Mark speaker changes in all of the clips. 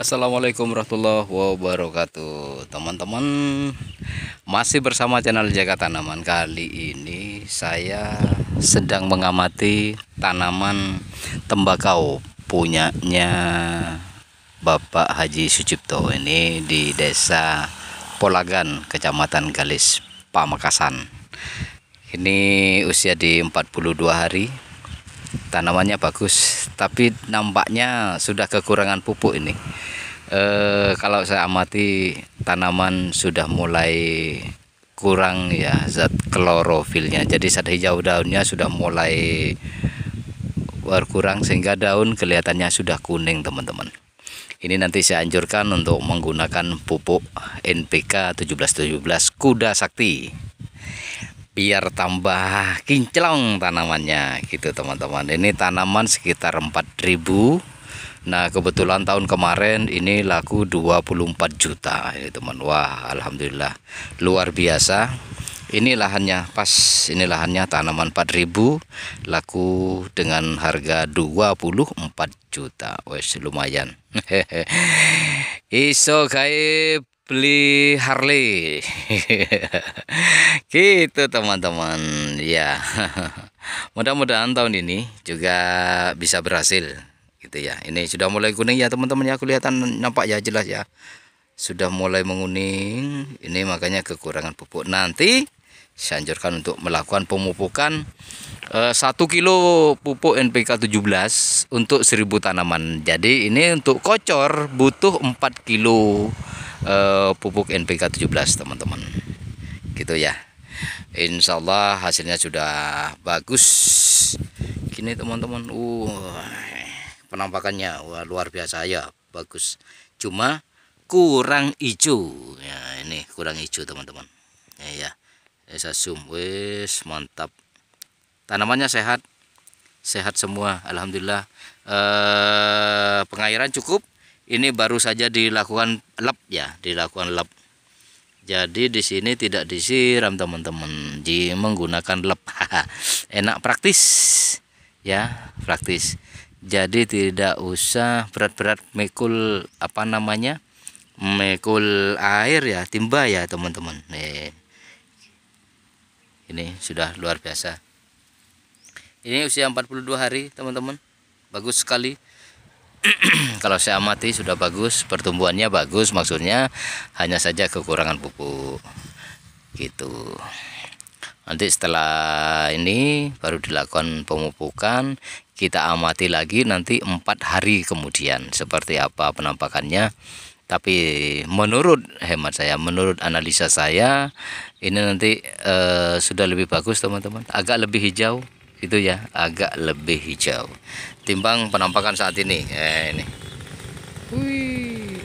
Speaker 1: Assalamualaikum warahmatullahi wabarakatuh teman-teman masih bersama channel Jaga Tanaman kali ini saya sedang mengamati tanaman tembakau punyanya Bapak Haji Sucipto ini di desa Polagan Kecamatan Galis Pamekasan ini usia di 42 hari tanamannya bagus tapi nampaknya sudah kekurangan pupuk ini e, kalau saya amati tanaman sudah mulai kurang ya zat klorofilnya jadi zat hijau daunnya sudah mulai berkurang sehingga daun kelihatannya sudah kuning teman-teman ini nanti saya anjurkan untuk menggunakan pupuk NPK 1717 kuda sakti biar tambah kinclong tanamannya gitu teman-teman ini tanaman sekitar 4000 Nah kebetulan tahun kemarin ini laku 24 juta ini ya, teman Wah Alhamdulillah luar biasa ini lahannya pas ini lahannya tanaman 4000 laku dengan harga 24 juta wes lumayan hehehe iso gaib beli Harley. gitu teman-teman. Ya. Mudah-mudahan tahun ini juga bisa berhasil gitu ya. Ini sudah mulai kuning ya teman-teman ya kelihatan nampak ya jelas ya. Sudah mulai menguning. Ini makanya kekurangan pupuk. Nanti saya anjurkan untuk melakukan pemupukan eh, 1 kilo pupuk NPK 17 untuk 1000 tanaman. Jadi ini untuk kocor butuh 4 kilo uh, pupuk NPK 17 teman-teman gitu ya Insya Allah hasilnya sudah bagus gini teman-teman uh, penampakannya wah, luar biasa ya bagus cuma kurang hijau ya ini kurang hijau teman-teman ya, ya saya zoom Wis, mantap tanamannya sehat sehat semua Alhamdulillah eh, pengairan cukup ini baru saja dilakukan lap ya dilakukan lap jadi di sini tidak disiram teman-teman di menggunakan lap enak praktis ya praktis jadi tidak usah berat-berat mekul apa namanya mekul air ya timba ya teman-teman ini sudah luar biasa ini usia 42 hari teman-teman bagus sekali kalau saya amati sudah bagus pertumbuhannya bagus maksudnya hanya saja kekurangan pupuk gitu nanti setelah ini baru dilakukan pemupukan kita amati lagi nanti empat hari kemudian seperti apa penampakannya tapi menurut hemat saya menurut analisa saya ini nanti eh, sudah lebih bagus teman-teman agak lebih hijau itu ya agak lebih hijau timbang penampakan saat ini eh, ini Wih.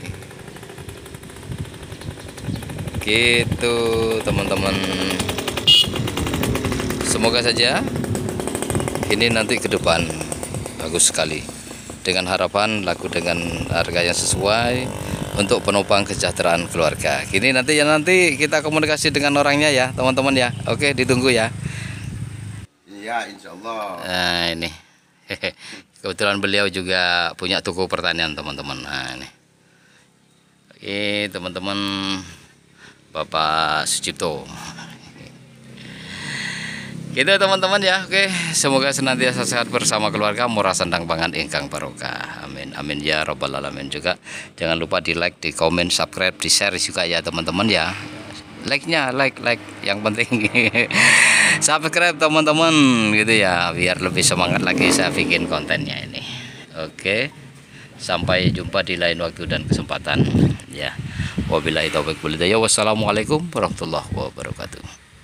Speaker 1: gitu teman-teman semoga saja ini nanti ke depan bagus sekali dengan harapan laku dengan harga yang sesuai untuk penopang kesejahteraan keluarga. Kini nanti ya nanti kita komunikasi dengan orangnya ya, teman-teman ya. Oke, ditunggu ya. Ya, insya Allah. Nah, ini. Kebetulan beliau juga punya toko pertanian, teman-teman. Nah, ini. Oke, teman-teman. Bapak Sucipto. Gitu teman-teman ya. Oke, semoga senantiasa sehat bersama keluarga, murah sendang pangan ingkang barokah. Amin. Amin ya robbal alamin juga. Jangan lupa di-like, di-komen, subscribe, di-share juga ya teman-teman ya. Like-nya, like, like yang penting. subscribe teman-teman gitu ya biar lebih semangat lagi saya bikin kontennya ini oke sampai jumpa di lain waktu dan kesempatan ya wabillahi taufiq walhidayah wassalamualaikum warahmatullahi wabarakatuh